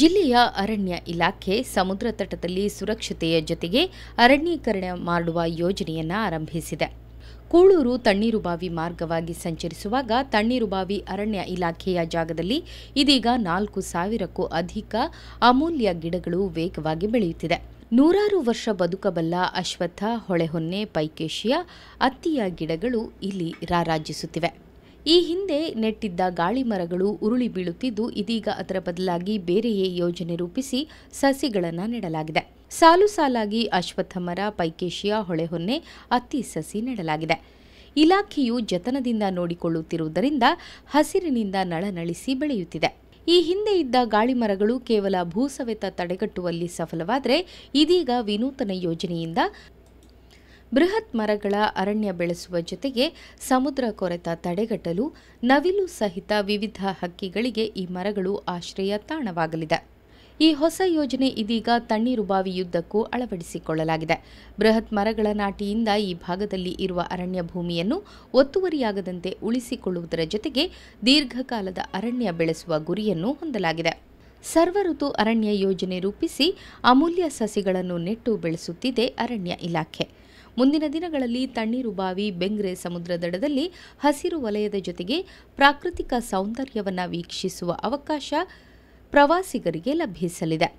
ಜಿಲ್ಲೆಯ ಅರಣ್ಯ ಇಲಾಖೆ ಸಮುದ್ರ ತಟದಲ್ಲಿ ಸುರಕ್ಷತೆಯ ಜೊತೆಗೆ ಅರಣ್ಯೀಕರಣ ಮಾಡುವ ಯೋಜನೆಯನ್ನು ಆರಂಭಿಸಿದೆ ಕೂಳೂರು ತಣ್ಣೀರುಬಾವಿ ಮಾರ್ಗವಾಗಿ ಸಂಚರಿಸುವಾಗ ತಣ್ಣೀರುಬಾವಿ ಅರಣ್ಯ ಇಲಾಖೆಯ ಜಾಗದಲ್ಲಿ ಇದೀಗ ನಾಲ್ಕು ಸಾವಿರಕ್ಕೂ ಅಧಿಕ ಅಮೂಲ್ಯ ಗಿಡಗಳು ವೇಗವಾಗಿ ಬೆಳೆಯುತ್ತಿದೆ ನೂರಾರು ವರ್ಷ ಬದುಕಬಲ್ಲ ಅಶ್ವತ್ಥ ಹೊಳೆಹೊನ್ನೆ ಪೈಕೇಶಿಯ ಅತ್ತಿಯ ಗಿಡಗಳು ಇಲ್ಲಿ ರಾರಾಜಿಸುತ್ತಿವೆ ಈ ಹಿಂದೆ ನೆಟ್ಟಿದ್ದ ಗಾಳಿ ಮರಗಳು ಉರುಳಿ ಬೀಳುತ್ತಿದ್ದು ಇದೀಗ ಅದರ ಬದಲಾಗಿ ಬೇರೆಯೇ ಯೋಜನೆ ರೂಪಿಸಿ ಸಸಿಗಳನ್ನು ನೆಡಲಾಗಿದೆ ಸಾಲು ಸಾಲಾಗಿ ಅಶ್ವತ್ಥ ಮರ ಪೈಕೇಶಿಯ ಹೊಳೆಹೊನ್ನೆ ಅತ್ತಿ ಸಸಿ ನೆಡಲಾಗಿದೆ ಇಲಾಖೆಯು ಜತನದಿಂದ ನೋಡಿಕೊಳ್ಳುತ್ತಿರುವುದರಿಂದ ಹಸಿರಿನಿಂದ ನಳನಳಿಸಿ ಬೆಳೆಯುತ್ತಿದೆ ಈ ಹಿಂದೆ ಇದ್ದ ಗಾಳಿ ಮರಗಳು ಕೇವಲ ಭೂಸವೆತ ತಡೆಗಟ್ಟುವಲ್ಲಿ ಸಫಲವಾದರೆ ಇದೀಗ ವಿನೂತನ ಯೋಜನೆಯಿಂದ ಬೃಹತ್ ಮರಗಳ ಅರಣ್ಯ ಬೆಳೆಸುವ ಜೊತೆಗೆ ಸಮುದ್ರ ಕೊರೆತ ತಡೆಗಟ್ಟಲು ನವಿಲು ಸಹಿತ ವಿವಿಧ ಹಕ್ಕಿಗಳಿಗೆ ಈ ಮರಗಳು ಆಶ್ರಯ ತಾಣವಾಗಲಿದೆ ಈ ಹೊಸ ಯೋಜನೆ ಇದೀಗ ತಣ್ಣೀರು ಬಾವಿಯುದ್ದಕ್ಕೂ ಅಳವಡಿಸಿಕೊಳ್ಳಲಾಗಿದೆ ಬೃಹತ್ ಮರಗಳ ನಾಟಿಯಿಂದ ಈ ಭಾಗದಲ್ಲಿ ಇರುವ ಅರಣ್ಯ ಭೂಮಿಯನ್ನು ಒತ್ತುವರಿಯಾಗದಂತೆ ಉಳಿಸಿಕೊಳ್ಳುವುದರ ಜೊತೆಗೆ ದೀರ್ಘಕಾಲದ ಅರಣ್ಯ ಬೆಳೆಸುವ ಗುರಿಯನ್ನು ಹೊಂದಲಾಗಿದೆ ಸರ್ವಋತು ಅರಣ್ಯ ಯೋಜನೆ ರೂಪಿಸಿ ಅಮೂಲ್ಯ ಸಸಿಗಳನ್ನು ನೆಟ್ಟು ಬೆಳೆಸುತ್ತಿದೆ ಅರಣ್ಯ ಇಲಾಖೆ ಮುಂದಿನ ದಿನಗಳಲ್ಲಿ ತಣ್ಣೀರು ಬಾವಿ ಬೆಂಗ್ರೆ ಸಮುದ್ರದಡದಲ್ಲಿ ಹಸಿರು ವಲಯದ ಜೊತೆಗೆ ಪ್ರಾಕೃತಿಕ ಸೌಂದರ್ಯವನ್ನು ವೀಕ್ಷಿಸುವ ಅವಕಾಶ ಪ್ರವಾಸಿಗರಿಗೆ ಲಭಿಸಲಿದೆ